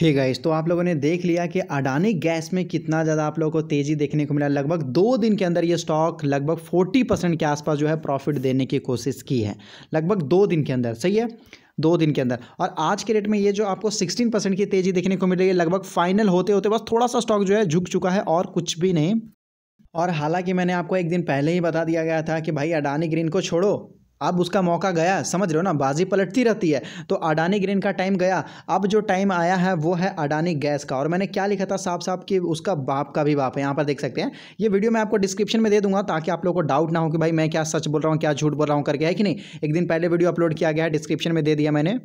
hey guys तो आप लोगों ने देख लिया कि अडानी गैस में कितना ज़्यादा आप लोगों को तेज़ी देखने को मिला लगभग दो दिन के अंदर ये स्टॉक लगभग 40 परसेंट के आसपास जो है प्रॉफिट देने की कोशिश की है लगभग दो दिन के अंदर सही है दो दिन के अंदर और आज के रेट में ये जो आपको 16 परसेंट की तेज़ी देखने को मिल रही है लगभग फाइनल होते होते बस थोड़ा सा स्टॉक जो है झुक चुका है और कुछ भी नहीं और हालांकि मैंने आपको एक दिन पहले ही बता दिया गया था कि भाई अडानी ग्रीन को छोड़ो अब उसका मौका गया समझ रहे हो ना बाजी पलटती रहती है तो अडानी ग्रीन का टाइम गया अब जो टाइम आया है वो है अडानी गैस का और मैंने क्या लिखा था साफ साफ कि उसका बाप का भी बाप है यहाँ पर देख सकते हैं ये वीडियो मैं आपको डिस्क्रिप्शन में दे दूंगा ताकि आप लोगों को डाउट ना हो कि भाई मैं क्या सच बोल रहा हूँ क्या झूठ बोल रहा हूँ करके है कि नहीं एक दिन पहले वीडियो अपलोड किया गया है डिस्क्रिप्शन में दे दिया मैंने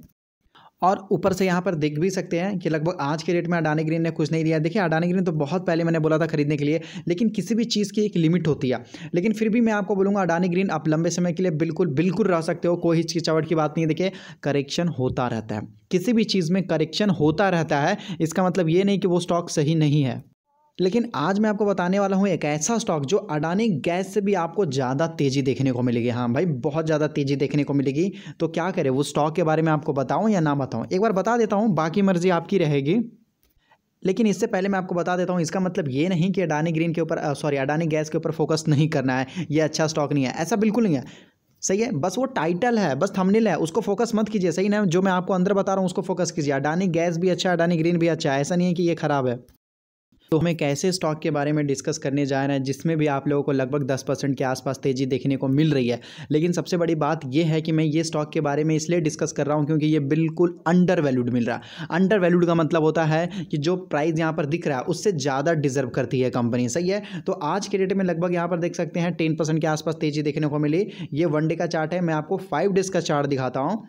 और ऊपर से यहाँ पर देख भी सकते हैं कि लगभग आज के रेट में अडानी ग्रीन ने कुछ नहीं दिया देखिए अडानी ग्रीन तो बहुत पहले मैंने बोला था खरीदने के लिए लेकिन किसी भी चीज़ की एक लिमिट होती है लेकिन फिर भी मैं आपको बोलूँगा अडानी ग्रीन आप लंबे समय के लिए बिल्कुल बिल्कुल रह सकते हो कोई हिचकिचावट की बात नहीं देखिए करेक्शन होता रहता है किसी भी चीज़ में करेक्शन होता रहता है इसका मतलब ये नहीं कि वो स्टॉक सही नहीं है लेकिन आज मैं आपको बताने वाला हूँ एक ऐसा स्टॉक जो अडानी गैस से भी आपको ज़्यादा तेज़ी देखने को मिलेगी हाँ भाई बहुत ज़्यादा तेज़ी देखने को मिलेगी तो क्या करें वो स्टॉक के बारे में आपको बताऊँ या ना बताऊँ एक बार बता देता हूँ बाकी मर्जी आपकी रहेगी लेकिन इससे पहले मैं आपको बता देता हूँ इसका मतलब ये नहीं कि अडानी ग्रीन के ऊपर सॉरी अडानी गैस के ऊपर फोकस नहीं करना है ये अच्छा स्टॉक नहीं है ऐसा बिल्कुल नहीं है सही है बस वो टाइटल है बस थंबनेल है उसको फोकस मत कीजिए सही ना जो मैं आपको अंदर बता रहा हूँ उसको फोकस कीजिए अडानी गैस भी अच्छा है अडानी ग्रीन भी अच्छा है ऐसा नहीं है कि ये खराब है तो हमें कैसे स्टॉक के बारे में डिस्कस करने जा रहे हैं जिसमें भी आप लोगों को लगभग 10 परसेंट के आसपास तेज़ी देखने को मिल रही है लेकिन सबसे बड़ी बात यह है कि मैं ये स्टॉक के बारे में इसलिए डिस्कस कर रहा हूँ क्योंकि ये बिल्कुल अंडर वैल्यूड मिल रहा है अंडर वैल्यूड का मतलब होता है कि जो प्राइस यहाँ पर दिख रहा है उससे ज़्यादा डिजर्व करती है कंपनी सही है तो आज के डेट में लगभग यहाँ पर देख सकते हैं टेन के आसपास तेज़ी देखने को मिली ये वन डे का चार्ट है मैं आपको फाइव डेज़ का चार्ट दिखाता हूँ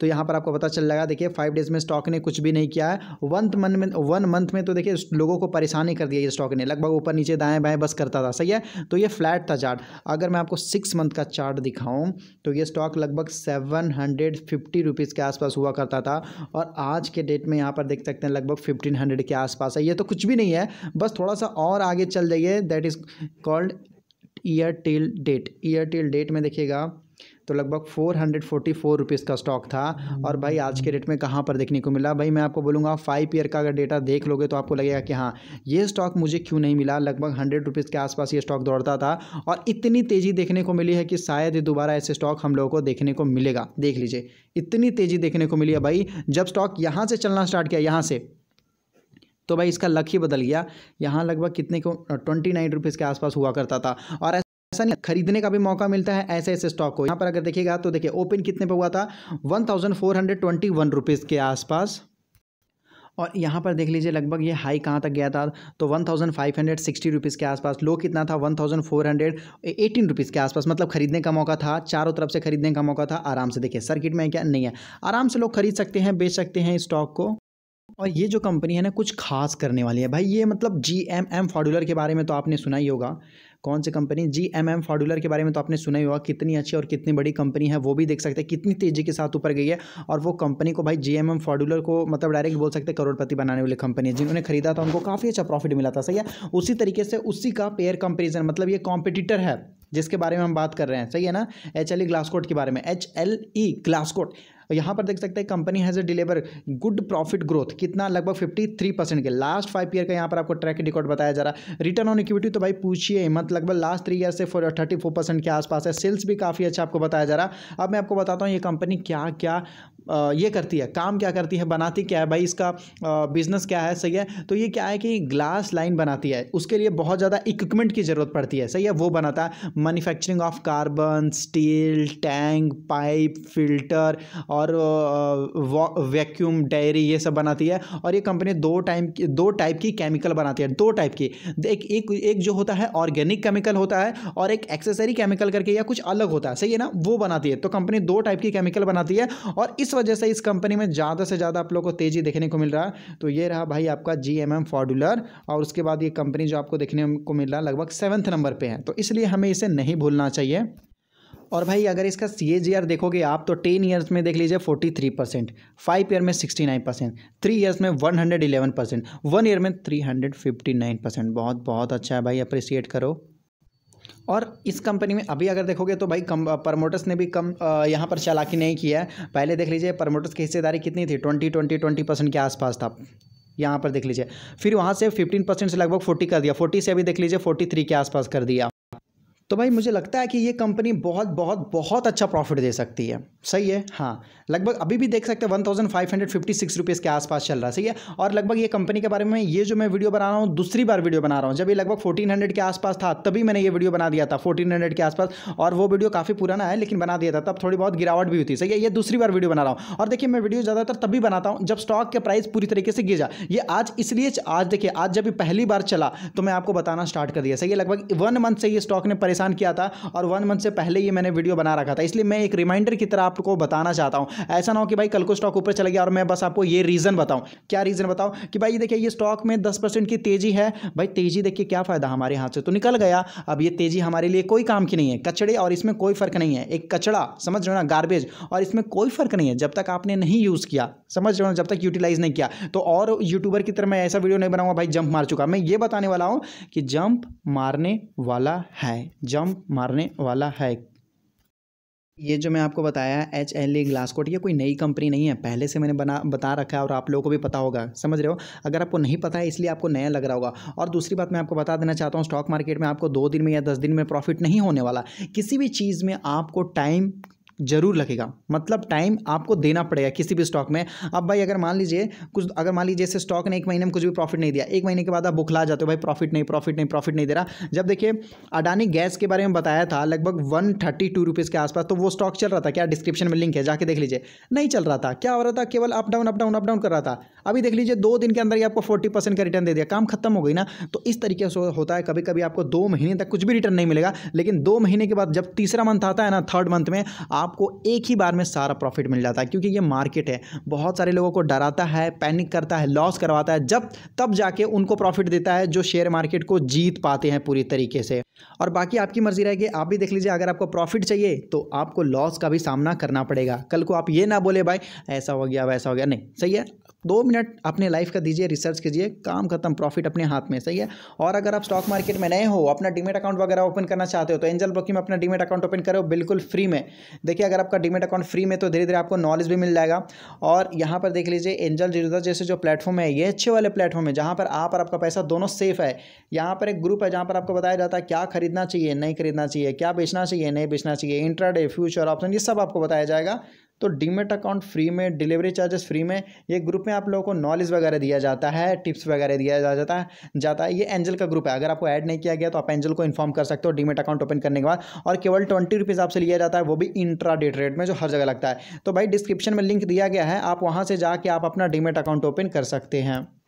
तो यहाँ पर आपको पता चल लगा देखिए फाइव डेज़ में स्टॉक ने कुछ भी नहीं किया है वन मंथ में वन मंथ में तो देखिए लोगों को परेशानी कर दिया ये स्टॉक ने लगभग ऊपर नीचे दाएँ बाएँ बस करता था सही है तो ये फ्लैट था चार्ट अगर मैं आपको सिक्स मंथ का चार्ट दिखाऊँ तो ये स्टॉक लगभग सेवन हंड्रेड फिफ्टी रुपीज़ के आसपास हुआ करता था और आज के डेट में यहाँ पर देख सकते हैं लगभग फिफ्टीन हंड्रेड के आसपास है ये तो कुछ भी नहीं है बस थोड़ा सा और आगे चल जाइए that is called year till date year till date में देखिएगा तो लगभग four hundred forty four rupees का स्टॉक था और भाई आज के डेट में कहाँ पर देखने को मिला भाई मैं आपको बोलूँगा फाइव ईयर का अगर डेटा देख लोगे तो आपको लगेगा कि हाँ ये स्टॉक मुझे क्यों नहीं मिला लगभग हंड्रेड रुपीज़ के आसपास ये स्टॉक दौड़ता था और इतनी तेज़ी देखने को मिली है कि शायद ये दोबारा ऐसे स्टॉक हम लोगों को देखने को मिलेगा देख लीजिए इतनी तेज़ी देखने को मिली है भाई जब स्टॉक यहाँ से चलना स्टार्ट किया यहाँ से तो भाई इसका लक ही बदल गया यहाँ लगभग कितने को ट्वेंटी नाइन रुपीज़ के आसपास हुआ करता था और ऐसा नहीं खरीदने का भी मौका मिलता है ऐसे ऐसे स्टॉक को यहाँ पर अगर देखिएगा तो देखिए ओपन कितने पर हुआ था one thousand four hundred twenty one rupees के आसपास और यहाँ पर देख लीजिए लगभग ये हाई कहाँ तक गया था तो one thousand five hundred sixty rupees के आसपास लो कितना था one thousand four hundred eighteen rupees के आसपास मतलब खरीदने का मौका था चारों तरफ से खरीदने का मौका था आराम से देखिए सर्किट में क्या नहीं है आराम से लोग खरीद सकते हैं बेच सकते हैं स्टॉक को और ये जो कंपनी है ना कुछ खास करने वाली है भाई ये मतलब जी एम एम फॉडुलर के बारे में तो आपने सुना ही होगा कौन सी company G M M Pfaudler के बारे में तो आपने सुना ही होगा कितनी अच्छी और कितनी बड़ी कंपनी है वो भी देख सकते हैं कितनी तेज़ी के साथ ऊपर गई है और वो कंपनी को भाई जी एम एम फॉडुलर को मतलब डायरेक्ट बोल सकते हैं करोड़पति बनाने वाली कंपनी जिन्होंने खरीदा था उनको काफ़ी अच्छा प्रॉफिट मिला था सही है उसी तरीके से उसी का पेयर कंपेरिजन मतलब ये कॉम्पिटिटर है जिसके बारे में हम बात कर रहे हैं सही है ना एच एल ई ग्लासकोट के बारे में एच एल ई ग्लासकोट यहाँ पर देख सकते हैं company has deliver good profit growth कितना लगभग फिफ्टी थ्री परसेंट के लास्ट फाइव ईयर का यहाँ पर आपको ट्रैक रिकॉर्ड बताया जा रहा है रिटर्न ऑन इक्विटी तो भाई पूछिए मत लगभग लास्ट थ्री ईयर से थर्टी फोर परसेंट के आसपास है सेल्स भी काफ़ी अच्छा आपको बताया जा रहा है अब मैं आपको बताता हूँ ये कंपनी क्या क्या ये करती है काम क्या करती है बनाती क्या है भाई इसका बिज़नेस क्या है सही है तो ये क्या है कि ग्लास लाइन बनाती है उसके लिए बहुत ज़्यादा इक्विपमेंट की ज़रूरत पड़ती है सही है वो बनाता है manufacturing of carbon steel tank pipe filter और वैक्यूम डायरी ये सब बनाती है और ये कंपनी दो टाइम दो टाइप की केमिकल बनाती है दो टाइप की एक एक एक जो होता है ऑर्गेनिक केमिकल होता है और एक एक्सेसरी केमिकल करके या कुछ अलग होता है सही है ना वो बनाती है तो कंपनी दो टाइप की केमिकल बनाती है और इस इस वजह से इस कंपनी में ज़्यादा से ज़्यादा आप लोग को तेज़ी देखने को मिल रहा है तो ये रहा भाई आपका जी एम एम फॉर्डुलर और उसके बाद ये कंपनी जो आपको देखने को मिल रहा है लगभग सेवन्थ नंबर पर है तो इसलिए हमें इसे नहीं भूलना चाहिए और भाई अगर इसका सी ए जी आर देखोगे आप तो टेन ईयर्स में देख लीजिए forty three percent five year में sixty nine percent three years में one hundred eleven percent one year में three hundred fifty nine percent बहुत बहुत अच्छा है भाई अप्रिसिएट करो और इस कंपनी में अभी अगर देखोगे तो भाई कम प्रमोटर्स ने भी कम यहाँ पर चालाकी नहीं किया है पहले देख लीजिए प्रमोटर्स की हिस्सेदारी कितनी थी ट्वेंटी ट्वेंटी ट्वेंटी परसेंट के आसपास था यहाँ पर देख लीजिए फिर वहाँ से फिफ्टीन परसेंट से लगभग फोर्टी कर दिया फोर्टी से अभी देख लीजिए फोर्टी थ्री के आसपास कर दिया तो भाई मुझे लगता है कि ये कंपनी बहुत बहुत बहुत अच्छा प्रॉफिट दे सकती है सही है हाँ लगभग अभी भी देख सकते हैं one thousand five hundred fifty six rupees के आसपास चल रहा है सही है और लगभग ये कंपनी के बारे में ये जो मैं वीडियो बना रहा हूँ दूसरी बार वीडियो बना रहा हूँ जब ये लगभग फोर्टीन हंड्रेड के आसपास था तभी मैंने ये वीडियो बना दिया था फोर्टीन हंड्रेड के आसपास और वो वीडियो काफ़ी पुराना है लेकिन बना दिया था तब थोड़ी बहुत गिरावट भी हुई थी सही है ये दूसरी बार वीडियो बना रहा हूँ और देखिए मैं वीडियो ज़्यादातर तभी बनाता हूँ जब स्टॉक के प्राइस पूरी तरीके से गिर जाए ये आज इसलिए आज देखिए आज जब पहली बार चला तो मैं आपको बताना स्टार्ट कर दिया सही है लगभग वन मंथ से ये स्टॉक ने परेशान परेशान किया था और वन मंथ से पहले ये मैंने वीडियो बना रखा था इसलिए मैं एक रिमाइंडर की तरह आपको बताना चाहता हूँ ऐसा ना हो कि भाई कल को स्टॉक ऊपर चला गया और मैं बस आपको ये रीज़न बताऊँ क्या रीज़न बताऊँ कि भाई ये देखिए ये स्टॉक में दस की तेज़ी है भाई तेज़ी देखिए क्या फ़ायदा हमारे हाथ से तो निकल गया अब ये तेज़ी हमारे लिए कोई काम की नहीं है कचड़े और इसमें कोई फ़र्क नहीं है एक कचड़ा समझ रहे हो ना गार्बेज और इसमें कोई फ़र्क नहीं है जब तक आपने नहीं यूज़ किया समझ रहे हो जब तक यूटिलाइज़ नहीं किया तो और यूट्यूबर की तरह मैं ऐसा वीडियो नहीं बनाऊंगा भाई जंप मार चुका मैं ये बताने वाला हूं कि जंप मारने वाला है जंप मारने वाला है ये जो मैं आपको बताया एच एल ई ग्लासकोट ये कोई नई कंपनी नहीं है पहले से मैंने बना बता रखा है और आप लोगों को भी पता होगा समझ रहे हो अगर आपको नहीं पता है इसलिए आपको नया लग रहा होगा और दूसरी बात मैं आपको बता देना चाहता हूँ स्टॉक मार्केट में आपको दो दिन में या दस दिन में प्रॉफिट नहीं होने वाला किसी भी चीज़ में आपको टाइम जरूर लगेगा मतलब टाइम आपको देना पड़ेगा किसी भी स्टॉक में अब भाई अगर मान लीजिए कुछ अगर मान लीजिए जैसे स्टॉक ने एक महीने में कुछ भी प्रॉफिट नहीं दिया एक महीने के बाद आप बुखला जाते हो भाई प्रॉफिट नहीं प्रॉफिट नहीं प्रॉफिट नहीं दे रहा जब देखिए अडानी गैस के बारे में बताया था लगभग वन थर्टी टू रुपीज़ के आसपास तो वो स्टॉक चल रहा था क्या डिस्क्रिप्शन में लिंक है जाके देख लीजिए नहीं चल रहा था क्या हो रहा था केवल up down up down up down कर रहा था अभी देख लीजिए दो दिन के अंदर ही आपको फोर्टी परसेंट का रिटर्न दे दिया काम खत्म हो गई ना तो इस तरीके से होता है कभी कभी आपको दो महीने तक कुछ भी रिटर्न नहीं मिलेगा लेकिन दो महीने के बाद जब तीसरा मंथ आता है ना थर्ड मंथ में आप आपको एक ही बार में सारा प्रॉफिट मिल जाता है क्योंकि ये मार्केट है बहुत सारे लोगों को डराता है पैनिक करता है लॉस करवाता है जब तब जाके उनको प्रॉफिट देता है जो शेयर मार्केट को जीत पाते हैं पूरी तरीके से और बाकी आपकी मर्जी रहेगी आप भी देख लीजिए अगर आपको प्रॉफिट चाहिए तो आपको लॉस का भी सामना करना पड़ेगा कल को आप ये ना बोले भाई ऐसा हो गया वैसा हो गया नहीं सही है दो मिनट अपने लाइफ का दीजिए रिसर्च कीजिए काम खत्म प्रॉफिट अपने हाथ में सही है और अगर आप स्टॉक मार्केट में नए हो अपना डीमेट अकाउंट वगैरह ओपन करना चाहते हो तो एंजल ब्रोकिंग में अपना डीमेट अकाउंट ओपन करो बिल्कुल फ्री में देखिए अगर आपका डीमेट अकाउंट फ्री में तो धीरे धीरे आपको नॉलेज भी मिल जाएगा और यहाँ पर देख लीजिए एंजल जीरोदा जैसे जो प्लेटफॉर्म है ये अच्छे वाले प्लेटफॉर्म है जहाँ पर आप और आपका पैसा दोनों सेफ है यहाँ पर एक ग्रुप है जहाँ पर आपको बताया जाता है क्या खरीदना चाहिए नहीं खरीदना चाहिए क्या बेचना चाहिए नहीं बेचना चाहिए इंट्राडे फ्यूचर ऑप्शन ये सब आपको बताया जाएगा तो डीमेट अकाउंट फ्री में डिलीवरी चार्जेस फ्री में ये ग्रुप में आप लोगों को नॉलेज वगैरह दिया जाता है टिप्स वगैरह दिया जा जाता है जाता है ये एंजल का ग्रुप है अगर आपको ऐड नहीं किया गया तो आप एंजल को इन्फॉर्म कर सकते हो डीमेट अकाउंट ओपन करने के बाद और केवल ट्वेंटी रुपीज़ आपसे लिया जाता है वो भी इंट्रा डेट रेट में जो हर जगह लगता है तो भाई डिस्क्रिप्शन में लिंक दिया गया है आप वहाँ से जाके आप अपना डीमेट अकाउंट ओपन कर सकते हैं